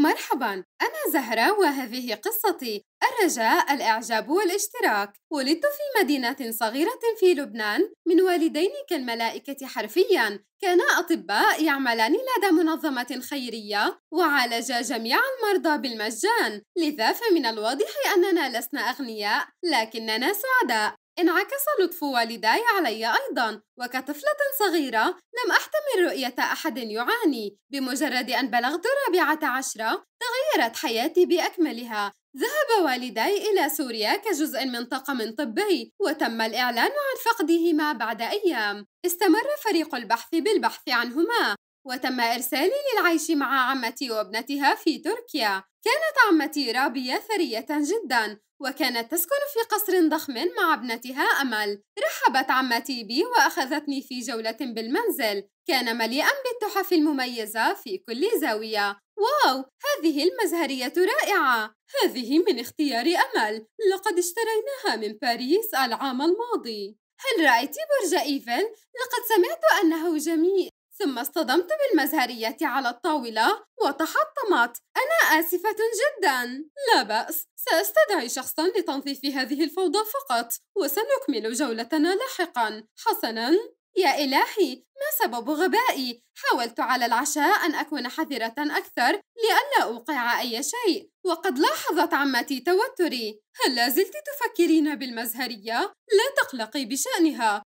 مرحبا أنا زهرة وهذه قصتي الرجاء الإعجاب والاشتراك ولدت في مدينة صغيرة في لبنان من والدين كالملائكة حرفيا كانا أطباء يعملان لدى منظمة خيرية وعالجا جميع المرضى بالمجان لذا فمن الواضح أننا لسنا أغنياء لكننا سعداء انعكس لطف والداي علي أيضا وكطفلة صغيرة لم أحتمل رؤية أحد يعاني بمجرد أن بلغت الرابعة عشرة تغيرت حياتي بأكملها ذهب والداي إلى سوريا كجزء من طاقم طبي وتم الإعلان عن فقدهما بعد أيام استمر فريق البحث بالبحث عنهما وتم إرسالي للعيش مع عمتي وابنتها في تركيا كانت عمتي رابية ثرية جدا وكانت تسكن في قصر ضخم مع ابنتها أمل رحبت عمتي بي وأخذتني في جولة بالمنزل كان مليئا بالتحف المميزة في كل زاوية واو هذه المزهرية رائعة هذه من اختيار أمل لقد اشتريناها من باريس العام الماضي هل رأيت برج إيفل؟ لقد سمعت أنه جميل ثم اصطدمت بالمزهرية على الطاولة وتحطمت أنا آسفة جدا لا بأس سأستدعي شخصا لتنظيف هذه الفوضى فقط وسنكمل جولتنا لاحقا حسنا يا إلهي ما سبب غبائي؟ حاولت على العشاء أن أكون حذرة أكثر لئلا أوقع أي شيء وقد لاحظت عمتي توتري هل لازلت تفكرين بالمزهرية؟ لا تقلقي بشأنها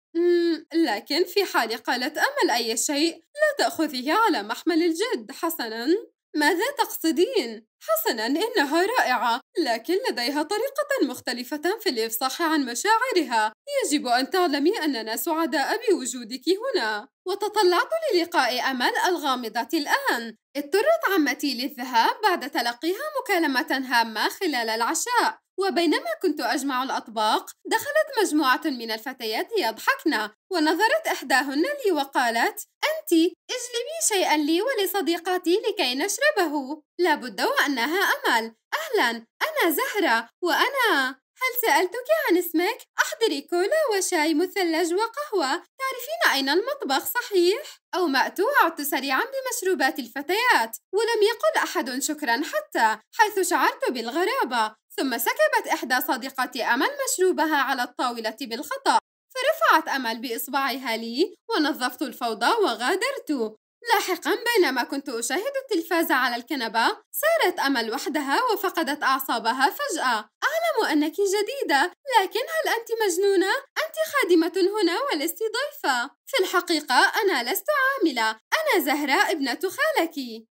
لكن في حال قالت أمل أي شيء لا تأخذيه على محمل الجد حسناً ماذا تقصدين؟ حسناً إنها رائعة لكن لديها طريقة مختلفة في الإفصاح عن مشاعرها يجب أن تعلمي أننا سعداء بوجودك هنا وتطلعت للقاء أمل الغامضة الآن اضطرت عمتي للذهاب بعد تلقيها مكالمة هامة خلال العشاء وبينما كنت أجمع الأطباق دخلت مجموعة من الفتيات يضحكن ونظرت إحداهن لي وقالت أنت اجلبي شيئا لي ولصديقاتي لكي نشربه لابد وأنها أمل أهلا أنا زهرة وأنا هل سألتك عن اسمك؟ أحضري كولا وشاي مثلج وقهوة تعرفين أين المطبخ صحيح؟ أو مأت وعدت سريعا بمشروبات الفتيات ولم يقل أحد شكرا حتى حيث شعرت بالغرابة ثم سكبت إحدى صديقات أمل مشروبها على الطاولة بالخطأ فرفعت أمل بإصبعها لي ونظفت الفوضى وغادرت لاحقا بينما كنت أشاهد التلفاز على الكنبة صارت أمل وحدها وفقدت أعصابها فجأة أعلم أنك جديدة لكن هل أنت مجنونة؟ أنت خادمة هنا ولست ضيفة في الحقيقة أنا لست عاملة أنا زهراء ابنة خالك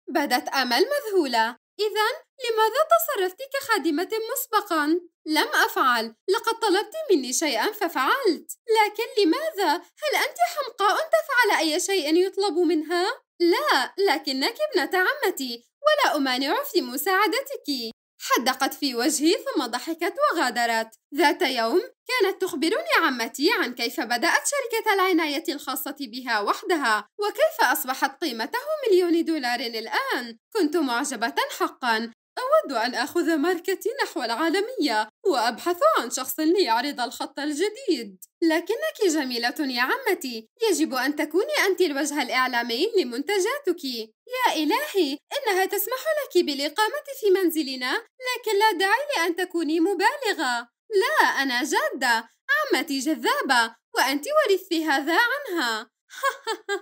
بدت أمل مذهولة إذا لماذا تصرفت كخادمة مسبقا؟ لم أفعل، لقد طلبت مني شيئا ففعلت، لكن لماذا؟ هل أنت حمقاء تفعل أي شيء يطلب منها؟ لا، لكنك ابنة عمتي، ولا أمانع في مساعدتك. حدقت في وجهي ثم ضحكت وغادرت. ذات يوم كانت تخبرني عمتي عن كيف بدأت شركة العناية الخاصة بها وحدها وكيف أصبحت قيمته مليون دولار الآن. كنت معجبة حقا أود أن آخذ ماركتي نحو العالمية وأبحث عن شخص ليعرض الخط الجديد لكنك جميلة يا عمتي يجب أن تكوني أنت الوجه الإعلامي لمنتجاتك يا إلهي إنها تسمح لك بالإقامة في منزلنا لكن لا داعي لأن تكوني مبالغة لا أنا جادة عمتي جذابة وأنت ورثي هذا عنها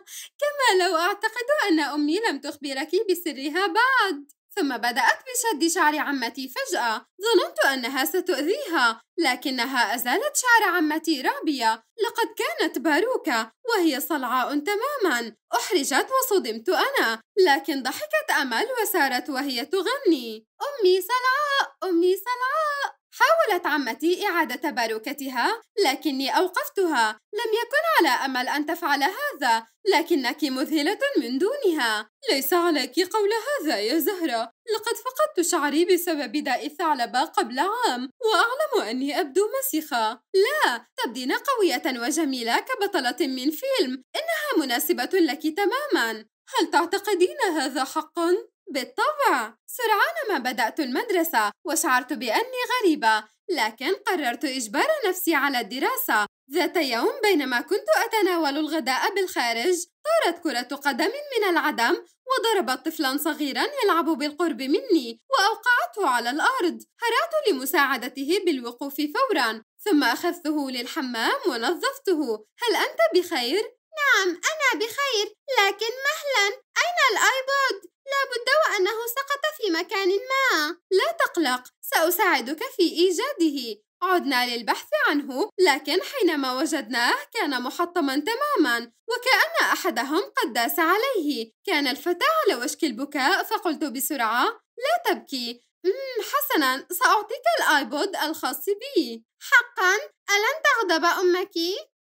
كما لو أعتقد أن أمي لم تخبرك بسرها بعد ثم بدأت بشد شعر عمتي فجأة ظننت أنها ستؤذيها لكنها أزالت شعر عمتي رابية لقد كانت باروكة وهي صلعاء تماما أحرجت وصدمت أنا لكن ضحكت أمل وسارت وهي تغني أمي صلعاء أمي صلعاء حاولت عمتي إعادة باروكتها، لكني أوقفتها لم يكن على أمل أن تفعل هذا لكنك مذهلة من دونها ليس عليك قول هذا يا زهرة لقد فقدت شعري بسبب داء الثعلبة قبل عام وأعلم أني أبدو مسخة لا تبدين قوية وجميلة كبطلة من فيلم إنها مناسبة لك تماما هل تعتقدين هذا حقا؟ بالطبع سرعان ما بدأت المدرسة وشعرت بأني غريبة لكن قررت إجبار نفسي على الدراسة ذات يوم بينما كنت أتناول الغداء بالخارج طارت كرة قدم من العدم وضربت طفلا صغيرا يلعب بالقرب مني وأوقعته على الأرض هرعت لمساعدته بالوقوف فورا ثم أخذته للحمام ونظفته هل أنت بخير؟ نعم أنا بخير لكن مهلا أين الآيبود؟ لابد وأنه سقط في مكان ما لا تقلق سأساعدك في إيجاده عدنا للبحث عنه لكن حينما وجدناه كان محطما تماما وكأن أحدهم قد داس عليه كان الفتى على وشك البكاء فقلت بسرعة لا تبكي أمم، حسنا سأعطيك الآيبود الخاص بي حقا ألن تغضب أمك؟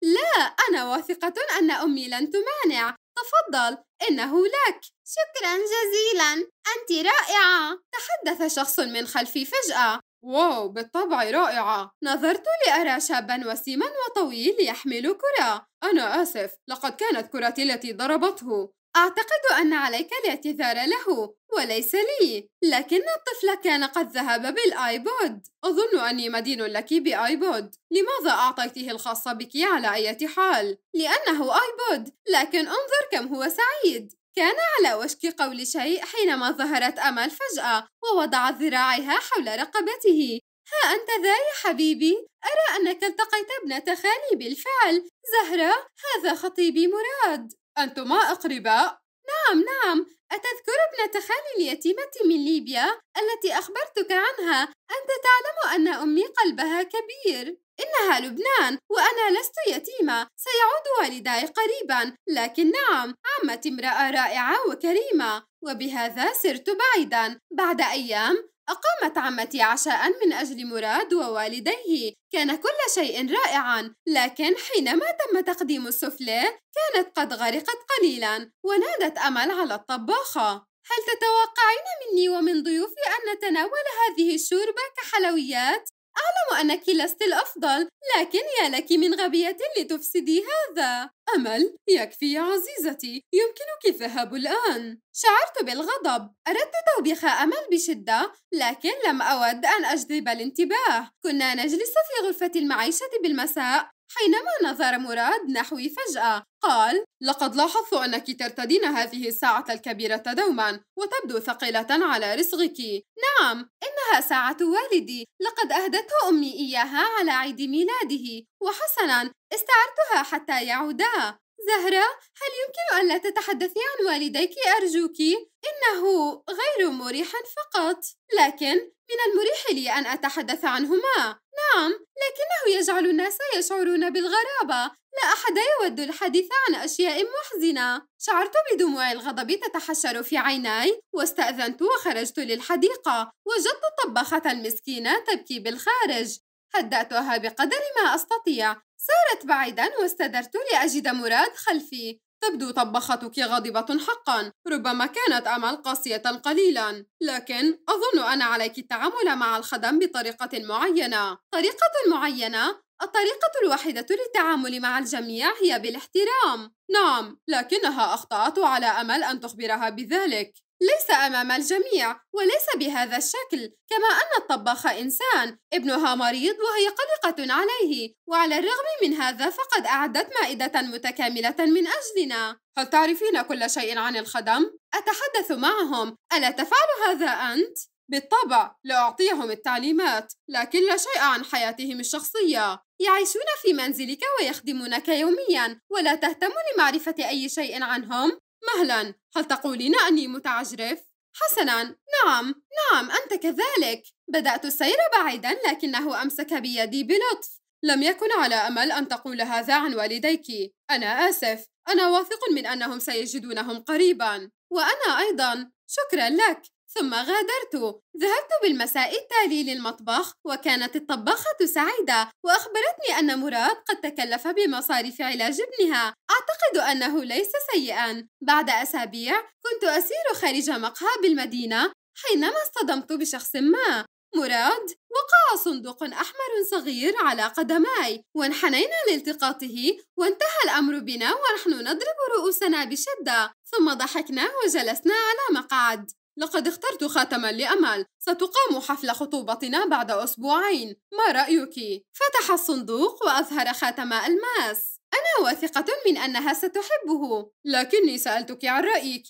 لا أنا واثقة أن أمي لن تمانع تفضل إنه لك شكرا جزيلا أنت رائعة تحدث شخص من خلفي فجأة واو بالطبع رائعة نظرت لأرى شابا وسيما وطويل يحمل كرة أنا آسف لقد كانت كرتي التي ضربته أعتقد أن عليك الاعتذار له وليس لي لكن الطفل كان قد ذهب بالآيبود أظن أني مدين لك بآيبود لماذا أعطيته الخاص بك على أي حال؟ لأنه آيبود لكن انظر كم هو سعيد كان على وشك قول شيء حينما ظهرت أمل فجأة ووضعت ذراعها حول رقبته ها أنت ذا يا حبيبي أرى أنك التقيت ابنة خالي بالفعل زهرة هذا خطيبي مراد أنتما أقرباء؟ نعم نعم أتذكر ابنة خالي اليتيمة من ليبيا التي أخبرتك عنها؟ أنت تعلم أن أمي قلبها كبير إنها لبنان وأنا لست يتيمة سيعود والداي قريبا لكن نعم عمتي امرأة رائعة وكريمة وبهذا سرت بعيدا بعد أيام أقامت عمتي عشاء من أجل مراد ووالديه كان كل شيء رائعا لكن حينما تم تقديم السفلة كانت قد غرقت قليلا ونادت أمل على الطباخة هل تتوقعين مني ومن ضيوفي أن نتناول هذه الشوربة كحلويات؟ أعلم أنك لست الأفضل لكن يا لك من غبية لتفسدي هذا أمل يكفي يا عزيزتي يمكنك الذهاب الآن شعرت بالغضب أردت توبيخ أمل بشدة لكن لم أود أن أجذب الانتباه كنا نجلس في غرفة المعيشة بالمساء حينما نظر مراد نحوي فجأة قال لقد لاحظت أنك ترتدين هذه الساعة الكبيرة دوما وتبدو ثقيلة على رزقك نعم إنها ساعة والدي لقد أهدته أمي إياها على عيد ميلاده وحسنا استعرتها حتى يعودا زهرة هل يمكن ألا تتحدثي عن والديك أرجوك؟ إنه غير مريح فقط لكن من المريح لي أن أتحدث عنهما نعم لكنه يجعل الناس يشعرون بالغرابة لا أحد يود الحديث عن أشياء محزنة شعرت بدموع الغضب تتحشر في عيناي واستأذنت وخرجت للحديقة وجدت الطباخة المسكينة تبكي بالخارج هدأتها بقدر ما أستطيع سارت بعيدا واستدرت لأجد مراد خلفي تبدو طبختك غاضبة حقا ربما كانت أمل قاسية قليلا لكن أظن أن عليك التعامل مع الخدم بطريقة معينة طريقة معينة الطريقة الوحيدة للتعامل مع الجميع هي بالاحترام نعم لكنها أخطأت على أمل أن تخبرها بذلك ليس أمام الجميع وليس بهذا الشكل كما أن الطباخ إنسان ابنها مريض وهي قلقة عليه وعلى الرغم من هذا فقد أعدت مائدة متكاملة من أجلنا هل تعرفين كل شيء عن الخدم؟ أتحدث معهم ألا تفعل هذا أنت؟ بالطبع لأعطيهم التعليمات لكن لا شيء عن حياتهم الشخصية يعيشون في منزلك ويخدمونك يوميا ولا تهتم لمعرفة أي شيء عنهم مهلا هل تقولين أني متعجرف؟ حسنا نعم نعم أنت كذلك بدأت السير بعيدا لكنه أمسك بيدي بلطف لم يكن على أمل أن تقول هذا عن والديك أنا آسف أنا واثق من أنهم سيجدونهم قريبا وأنا أيضا شكرا لك ثم غادرت ذهبت بالمساء التالي للمطبخ وكانت الطباخة سعيدة وأخبرتني أن مراد قد تكلف بمصاريف علاج ابنها أعتقد أنه ليس سيئا بعد أسابيع كنت أسير خارج مقهى بالمدينة حينما اصطدمت بشخص ما مراد وقع صندوق أحمر صغير على قدماي وانحنينا لالتقاطه وانتهى الأمر بنا ونحن نضرب رؤوسنا بشدة ثم ضحكنا وجلسنا على مقعد لقد اخترت خاتما لأمل ستقام حفل خطوبتنا بعد أسبوعين ما رأيك؟ فتح الصندوق وأظهر خاتم ألماس أنا واثقة من أنها ستحبه لكني سألتك عن رأيك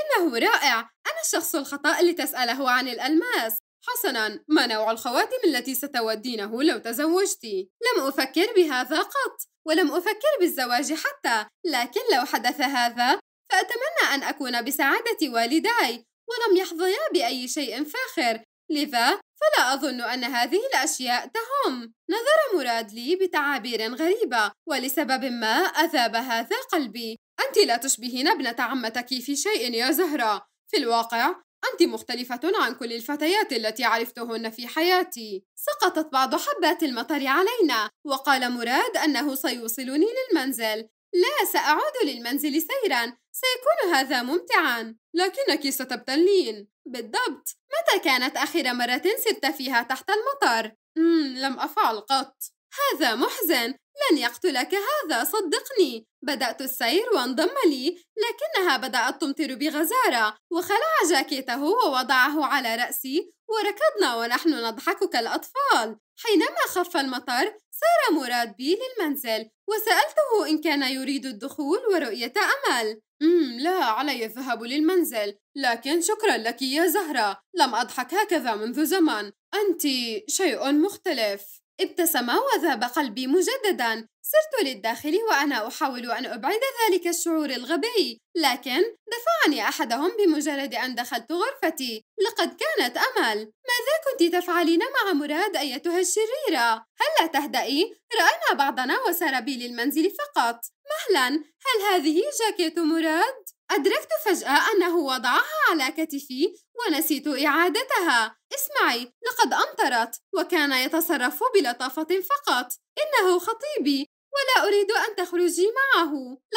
إنه رائع أنا الشخص الخطأ لتسأله عن الألماس حسنا ما نوع الخواتم التي ستودينه لو تزوجت لم أفكر بهذا قط ولم أفكر بالزواج حتى لكن لو حدث هذا فأتمنى أن أكون بسعادة والداي ولم يحظيا بأي شيء فاخر لذا فلا أظن أن هذه الأشياء تهم نظر مراد لي بتعابير غريبة ولسبب ما أذاب هذا قلبي أنت لا تشبهين ابنة عمتك في شيء يا زهرة في الواقع أنت مختلفة عن كل الفتيات التي عرفتهن في حياتي سقطت بعض حبات المطر علينا وقال مراد أنه سيوصلني للمنزل لا سأعود للمنزل سيرا سيكون هذا ممتعا لكنك ستبتلين بالضبط متى كانت آخر مرة سرت فيها تحت المطر؟ مم لم أفعل قط هذا محزن لن يقتلك هذا صدقني بدأت السير وانضم لي لكنها بدأت تمطر بغزارة وخلع جاكيته ووضعه على رأسي وركضنا ونحن نضحك كالأطفال حينما خف المطر سار مراد بي للمنزل وسألته إن كان يريد الدخول ورؤية أمل مم لا علي الذهاب للمنزل لكن شكرا لك يا زهرة لم أضحك هكذا منذ زمن أنت شيء مختلف ابتسم وذاب قلبي مجددا سرت للداخل وأنا أحاول أن أبعد ذلك الشعور الغبي لكن دفعني أحدهم بمجرد أن دخلت غرفتي لقد كانت أمل ماذا كنت تفعلين مع مراد أيتها الشريرة؟ هل لا تهدئي؟ رأينا بعضنا وسار بي للمنزل فقط مهلا هل هذه جاكيت مراد؟ أدركت فجأة أنه وضعها على كتفي ونسيت إعادتها اسمعي لقد أمطرت وكان يتصرف بلطافة فقط إنه خطيبي ولا أريد أن تخرجي معه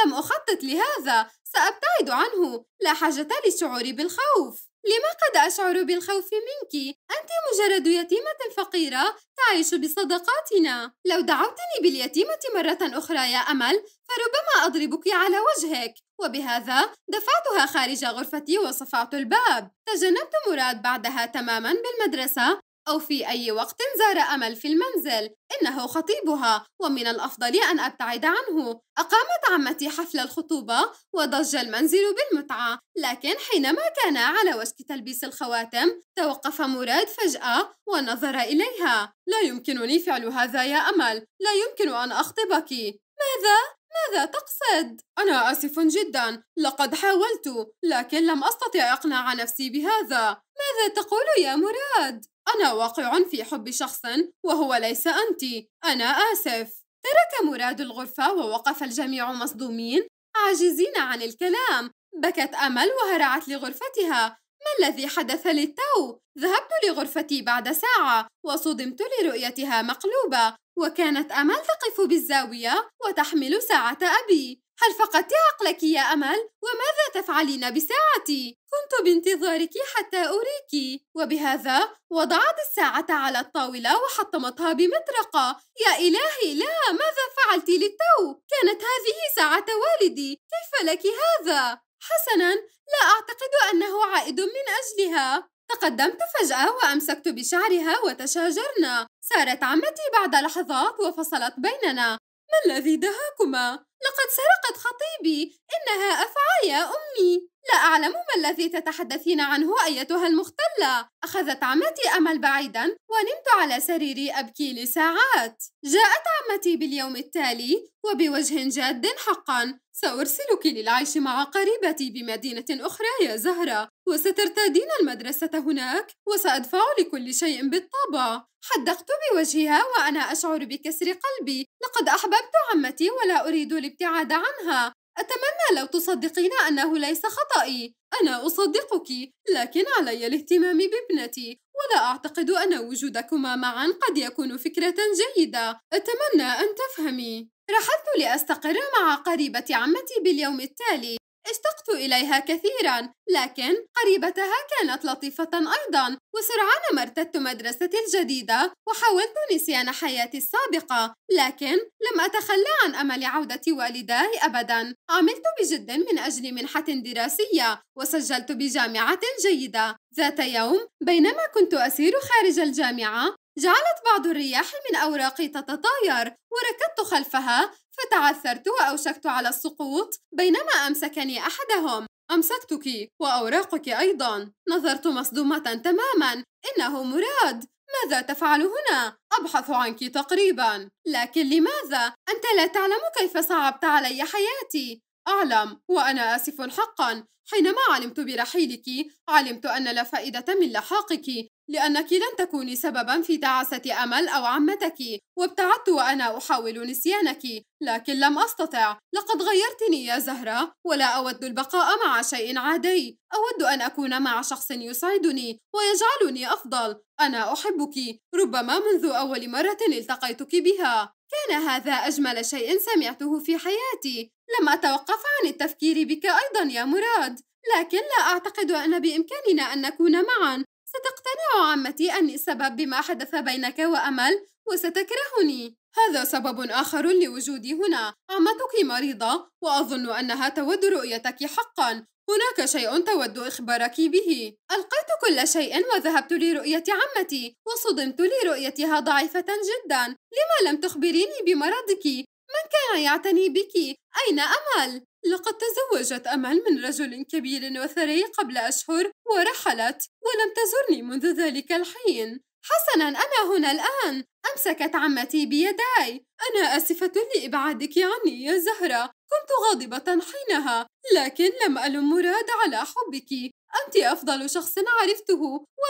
لم أخطط لهذا سأبتعد عنه لا حاجة لشعوري بالخوف لما قد أشعر بالخوف منك؟ أنت مجرد يتيمة فقيرة تعيش بصدقاتنا لو دعوتني باليتيمة مرة أخرى يا أمل فربما أضربك على وجهك وبهذا دفعتها خارج غرفتي وصفعت الباب تجنبت مراد بعدها تماما بالمدرسة أو في أي وقت زار أمل في المنزل إنه خطيبها ومن الأفضل أن أبتعد عنه أقامت عمتي حفل الخطوبة وضج المنزل بالمتعة لكن حينما كان على وشك تلبيس الخواتم توقف مراد فجأة ونظر إليها لا يمكنني فعل هذا يا أمل لا يمكن أن أخطبك ماذا؟ ماذا تقصد؟ أنا آسف جدا، لقد حاولت، لكن لم أستطع إقناع نفسي بهذا. ماذا تقول يا مراد؟ أنا واقع في حب شخص وهو ليس أنت أنا آسف ترك مراد الغرفة ووقف الجميع مصدومين عاجزين عن الكلام بكت أمل وهرعت لغرفتها ما الذي حدث للتو؟ ذهبت لغرفتي بعد ساعة وصدمت لرؤيتها مقلوبة وكانت أمل تقف بالزاوية وتحمل ساعة أبي هل فقدت عقلك يا أمل؟ وماذا تفعلين بساعتي؟ كنت بانتظارك حتى أريك وبهذا وضعت الساعة على الطاولة وحطمتها بمطرقة يا إلهي لا ماذا فعلت للتو؟ كانت هذه ساعة والدي كيف لك هذا؟ حسناً لا أعتقد أنه عائد من أجلها تقدمت فجأة وأمسكت بشعرها وتشاجرنا. سارت عمتي بعد لحظات وفصلت بيننا. ما الذي دهاكما لقد سرقت خطيبي انها افعى يا امي لا اعلم ما الذي تتحدثين عنه ايتها المختله اخذت عمتي امل بعيدا ونمت على سريري ابكي لساعات جاءت عمتي باليوم التالي وبوجه جاد حقا سارسلك للعيش مع قريبتي بمدينه اخرى يا زهره وسترتادين المدرسه هناك وسادفع لكل شيء بالطبع حدقت بوجهها وانا اشعر بكسر قلبي لقد أحببت عمتي ولا أريد الابتعاد عنها أتمنى لو تصدقين أنه ليس خطأي أنا أصدقك لكن علي الاهتمام بابنتي ولا أعتقد أن وجودكما معا قد يكون فكرة جيدة أتمنى أن تفهمي رحلت لأستقر مع قريبة عمتي باليوم التالي اشتقت إليها كثيرا لكن قريبتها كانت لطيفة أيضا وسرعان ما ارتدت مدرستي الجديدة وحاولت نسيان حياتي السابقة لكن لم أتخلى عن أمل عودة والداي أبدا عملت بجد من أجل منحة دراسية وسجلت بجامعة جيدة ذات يوم بينما كنت أسير خارج الجامعة جعلت بعض الرياح من أوراقي تتطاير وركضت خلفها فتعثرت وأوشكت على السقوط بينما أمسكني أحدهم أمسكتك وأوراقك أيضا نظرت مصدومة تماما إنه مراد ماذا تفعل هنا؟ أبحث عنك تقريبا لكن لماذا؟ أنت لا تعلم كيف صعبت علي حياتي أعلم وأنا آسف حقا حينما علمت برحيلك علمت أن لا فائدة من لحاقك لأنك لن تكوني سببا في تعاسة أمل أو عمتك وابتعدت وأنا أحاول نسيانك لكن لم أستطع لقد غيرتني يا زهرة ولا أود البقاء مع شيء عادي أود أن أكون مع شخص يسعدني ويجعلني أفضل أنا أحبك ربما منذ أول مرة التقيتك بها كان هذا أجمل شيء سمعته في حياتي لم أتوقف عن التفكير بك أيضا يا مراد لكن لا أعتقد أن بإمكاننا أن نكون معا ستقتنع عمتي أني السبب بما حدث بينك وأمل وستكرهني هذا سبب آخر لوجودي هنا عمتك مريضة وأظن أنها تود رؤيتك حقا هناك شيء تود إخبارك به ألقيت كل شيء وذهبت لرؤية عمتي وصدمت لرؤيتها ضعيفة جدا لما لم تخبريني بمرضك من كان يعتني بك؟ أين أمل؟ لقد تزوجت أمل من رجل كبير وثري قبل أشهر ورحلت ولم تزرني منذ ذلك الحين حسنا أنا هنا الآن أمسكت عمتي بيداي أنا آسفة لإبعادك عني يا زهرة كنت غاضبة حينها لكن لم ألم مراد على حبك أنت أفضل شخص عرفته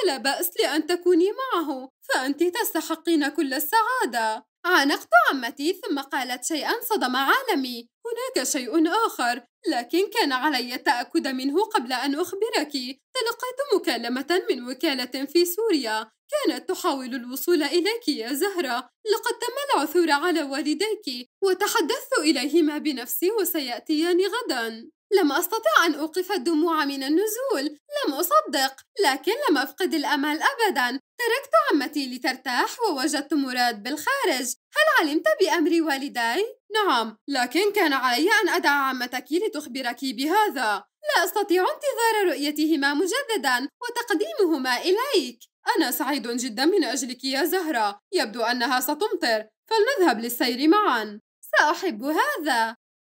ولا بأس لأن تكوني معه فأنت تستحقين كل السعادة عانقت عمتي ثم قالت شيئا صدم عالمي هناك شيء آخر لكن كان علي التأكد منه قبل أن أخبرك تلقيت مكالمة من وكالة في سوريا كانت تحاول الوصول إليك يا زهرة لقد تم العثور على والديك وتحدثت إليهما بنفسي وسيأتيان غدا لم أستطع أن أوقف الدموع من النزول لم أصدق لكن لم أفقد الأمل أبدا تركت عمتي لترتاح ووجدت مراد بالخارج هل علمت بأمر والدي؟ نعم لكن كان علي أن أدع عمتك لتخبرك بهذا لا أستطيع انتظار رؤيتهما مجددا وتقديمهما إليك أنا سعيد جدا من أجلك يا زهرة يبدو أنها ستمطر فلنذهب للسير معا سأحب هذا